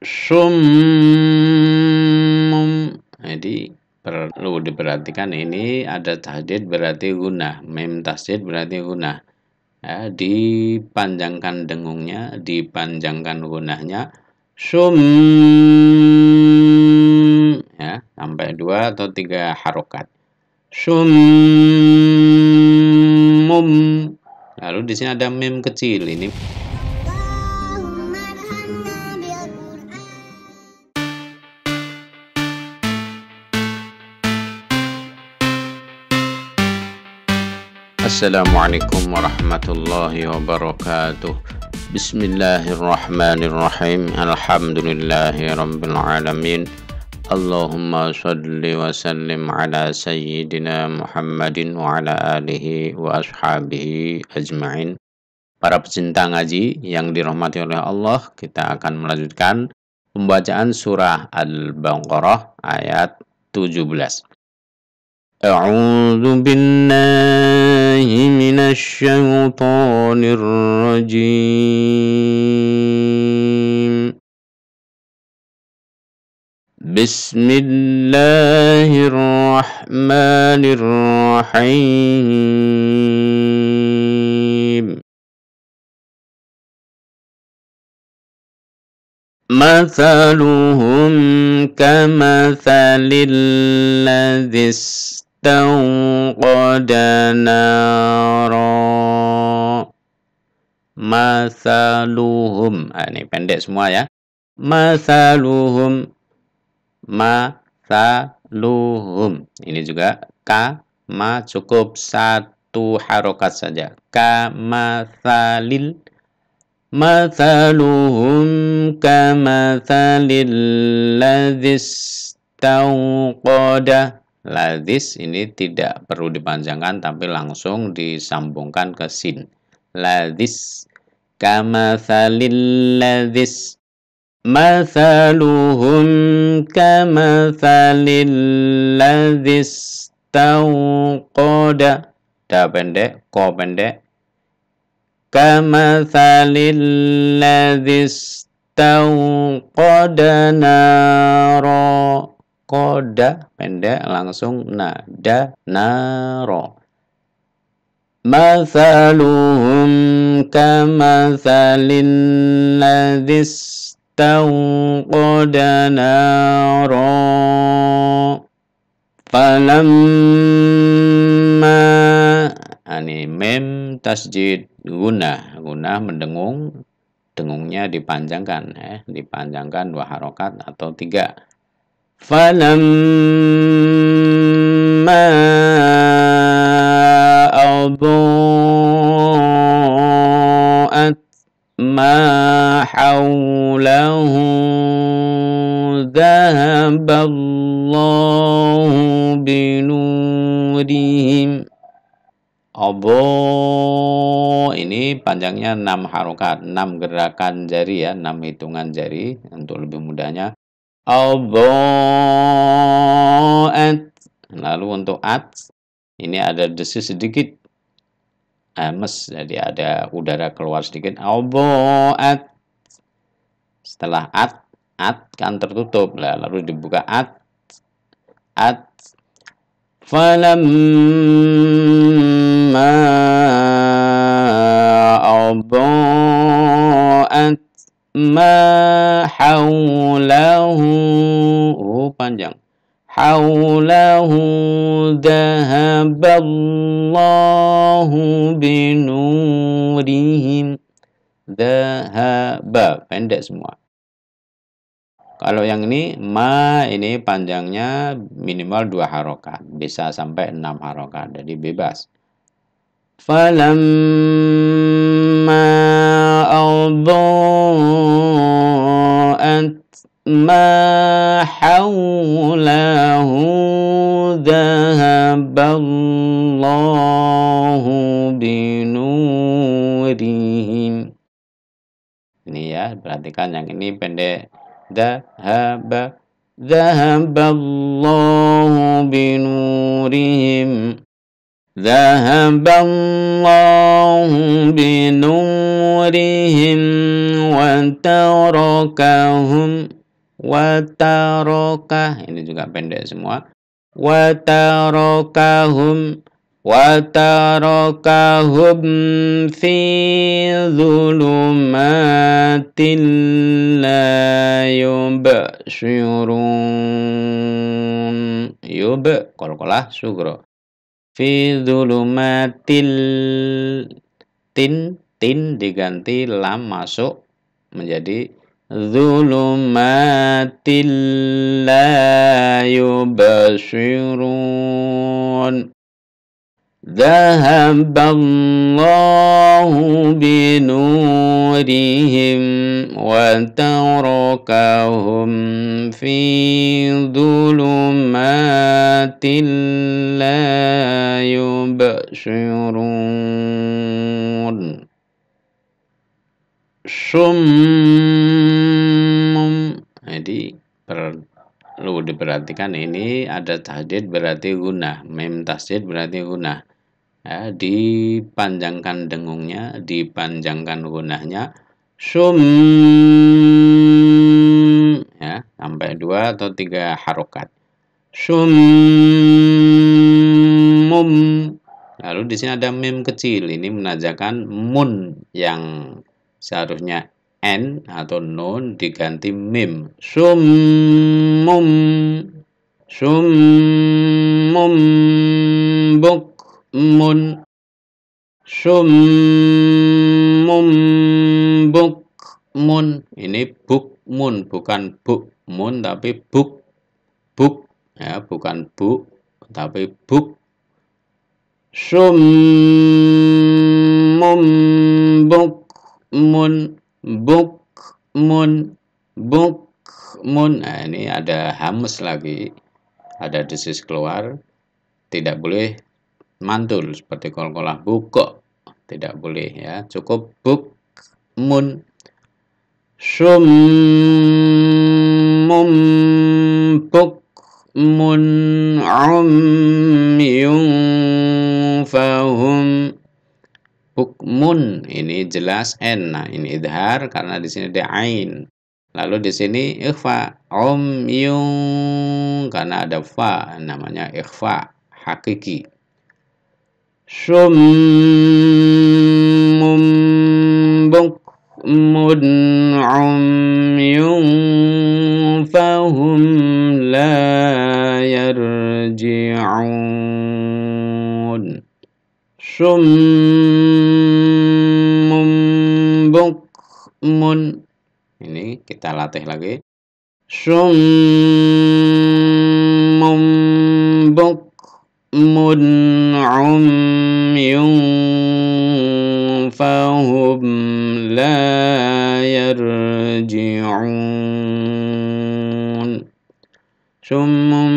sumum. Jadi perlu diperhatikan ini ada tahdid berarti guna, mem tasdid berarti guna. Ya, dipanjangkan dengungnya, dipanjangkan gunahnya sum ya sampai dua atau tiga harokat sumum lalu di sini ada mem kecil ini Assalamualaikum warahmatullahi wabarakatuh Bismillahirrahmanirrahim Alhamdulillahi rabbil alamin Allahumma salli wa sallim ala sayyidina Muhammadin wa ala alihi wa ashabihi ajma'in Para pecinta ngaji yang dirahmati oleh Allah Kita akan melanjutkan pembacaan surah Al-Baqarah ayat 17 أعوذ بالله من الشيطان الرجيم بسم الله الرحمن الرحيم مثلهم كمثل الذي استوقد نارا masaluhum ah, ini pendek semua ya masaluhum masaluhum ini juga k ma cukup satu harokat saja ka masalil masaluhum ka masalil ladzis tauqada Ladis ini tidak perlu dipanjangkan tapi langsung disambungkan ke sin. Ladis. kama Kamathalil ladis. Mathaluhum kamathalil ladis. tauqada. Da pendek, ko pendek. Kamathalil ladis. tauqada naro. naro koda pendek langsung nada naro mathaluhum kamathalin ladhi istawqada naro falamma ini mem tasjid guna guna mendengung dengungnya dipanjangkan eh dipanjangkan dua harokat atau tiga فلما أضاءت ما حوله ذهب الله بنورهم Obo ini panjangnya 6 harokat, 6 gerakan jari ya, 6 hitungan jari untuk lebih mudahnya adha'at. Lalu untuk at, ini ada desis sedikit. Ames, jadi ada udara keluar sedikit. Adha'at. Setelah at, at kan tertutup. lah, lalu dibuka at. At. Falamma adha'at ma haulahu oh panjang haulahu dahaballahu binurihim dahaba pendek semua kalau yang ini ma ini panjangnya minimal dua harokat bisa sampai enam harokat jadi bebas falamma ما حوله ذهب الله بنورهم ini ya perhatikan yang ini pendek ذهب ذهب الله بنورهم ذهب الله بنورهم وتركهم watarokah ini juga pendek semua watarokahum وتركهم في la لا yub. يب kolkolah sugro fi zulumatil tin tin diganti lam masuk menjadi ظلمات لا يبصرون ذهب الله بنورهم وتركهم في ظلمات لا يبصرون ثم lu diperhatikan ini ada tahdid berarti guna mem tasdid berarti guna ya, dipanjangkan dengungnya dipanjangkan gunahnya sum ya sampai dua atau tiga harokat sum mum lalu di sini ada mem kecil ini menajakan mun yang seharusnya N atau nun diganti mim. Summum. Summum mun Summum mun Ini buk mun bukan buk mun tapi buk. Buk, ya, bukan buk tapi buk. Summum mun Buk mun, buk mun. nah ini ada hamus lagi ada desis keluar tidak boleh mantul seperti kol-kolah buko. tidak boleh ya cukup buk mun, buk mun, bukmun yung, fahum bukmun ini jelas n. Nah, ini idhar karena di sini ada ain. Lalu di sini ikhfa om yung karena ada fa namanya ikhfa hakiki. Sumum mudum fahum la yarji'un. sum bukmun ini kita latih lagi Sumum bukmun umyun fahum la yarji'un Sumum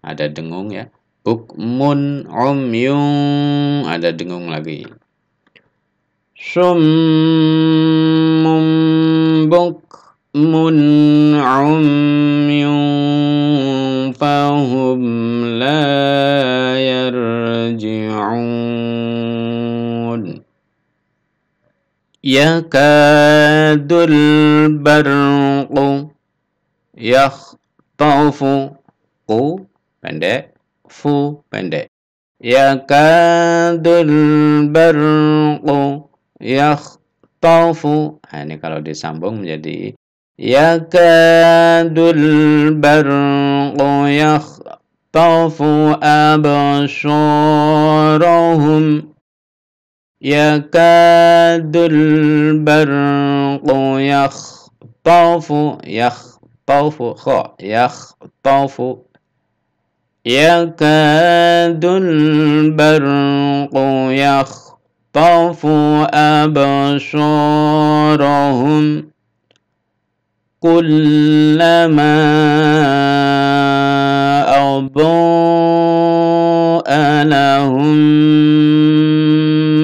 ada dengung ya bukmun um Yung ada dengung lagi صم بكم عمي فهم لا يرجعون يكاد البرق يخطف قو pendek fu pendek يكاد البرق yakhtafu. Nah, ini kalau disambung menjadi yakadul barqu yakhtafu absyarahum. Yakadul barqu yakhtafu yakhtafu kha yakhtafu Yakadul barqu يخ فارفوا أبصارهم كلما أضاء لهم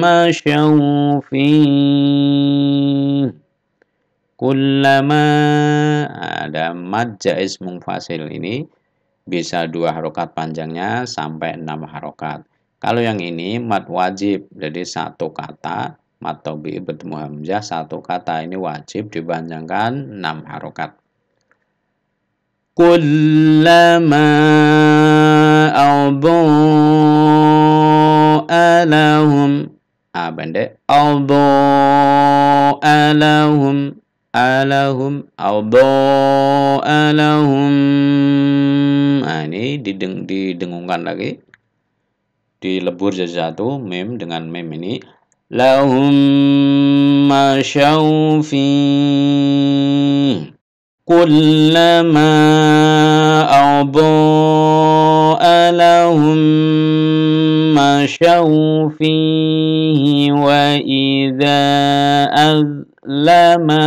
مشوا فيه كلما ada mad jaiz mungfasil ini bisa dua harokat panjangnya sampai enam harokat. Kalau yang ini mat wajib, jadi satu kata mat tobi bertemu hamzah satu kata ini wajib dipanjangkan enam harokat. Kullama albu lahum abende ah, albu adha'a lahum alahum albu lahum ah, ini dideng didengungkan lagi di lebur jazatu mem dengan mem ini lahum masyaufi kullama adha'a lahum masyaufi wa idza azlama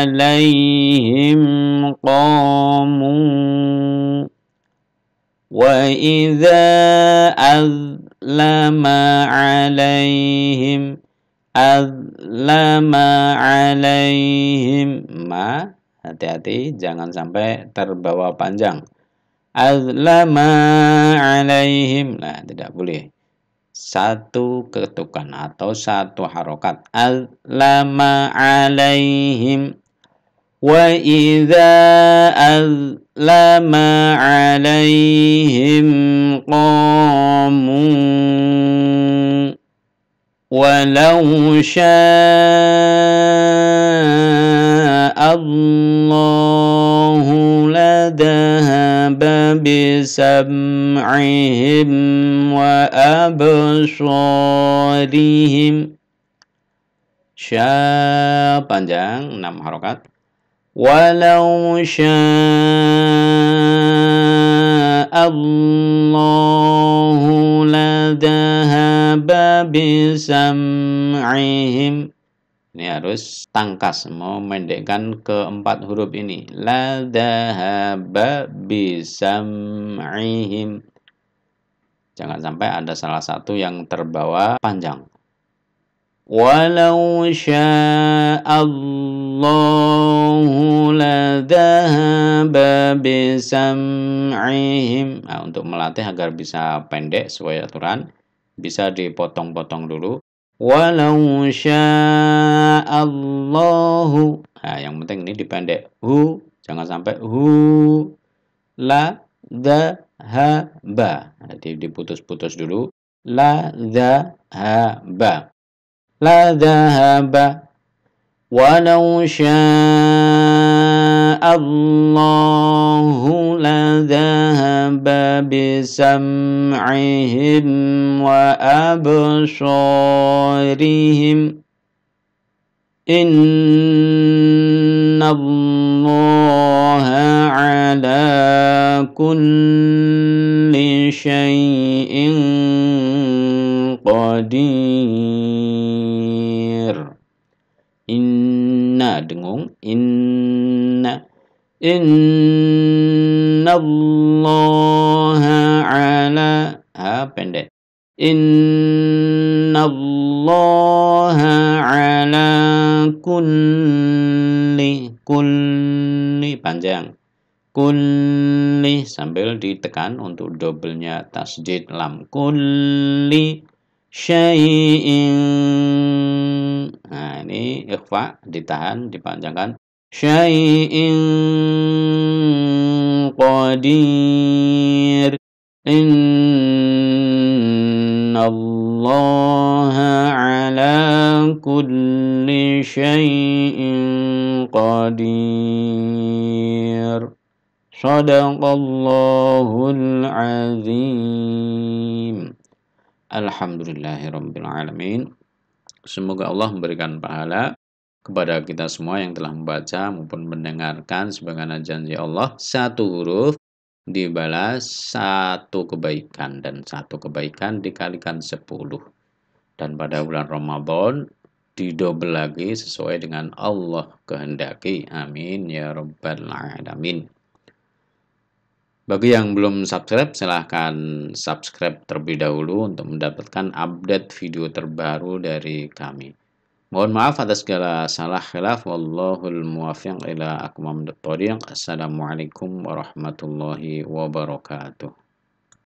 alaihim qamu wa idza az lama alaihim azlama alaihim ma hati-hati jangan sampai terbawa panjang azlama alaihim nah tidak boleh satu ketukan atau satu harokat azlama alaihim وإذا أذلم عليهم قاموا ولو شاء الله لذهب بسمعهم وأبصارهم شاء panjang 6 harokat ولو شاء الله لذهب بسمعهم ini harus tangkas mau mendekkan keempat huruf ini la dahaba bisam'ihim jangan sampai ada salah satu yang terbawa panjang walau sya'allah Allahu la dhahaba bisam'ihim. Nah, untuk melatih agar bisa pendek sesuai aturan, bisa dipotong-potong dulu. Walau Allahu. Nah, yang penting ini dipendek. Hu, jangan sampai hu la dhahaba. Jadi nah, diputus-putus dulu. La dhahaba. La dhahaba ولو شاء الله لذهب بسمعهم وأبصارهم إن الله على كل شيء قدير dong inna inna allaha ala ha pendek inna allaha ala kulli kulli panjang kulli sambil ditekan untuk doublenya tasjid lam kulli syai'in. Nah, ini ikhfa ditahan, dipanjangkan. Syai'in qadir. Inna Allaha ala kulli syai'in qadir. Sadaqallahul azim. Alhamdulillahirrahmanirrahim. Semoga Allah memberikan pahala kepada kita semua yang telah membaca maupun mendengarkan sebagaimana janji Allah. Satu huruf dibalas satu kebaikan dan satu kebaikan dikalikan sepuluh. Dan pada bulan Ramadan didobel lagi sesuai dengan Allah kehendaki. Amin ya rabbal alamin. Bagi yang belum subscribe, silahkan subscribe terlebih dahulu untuk mendapatkan update video terbaru dari kami. Mohon maaf atas segala salah khilaf. Wallahul muwafiq ila akumam Assalamualaikum warahmatullahi wabarakatuh.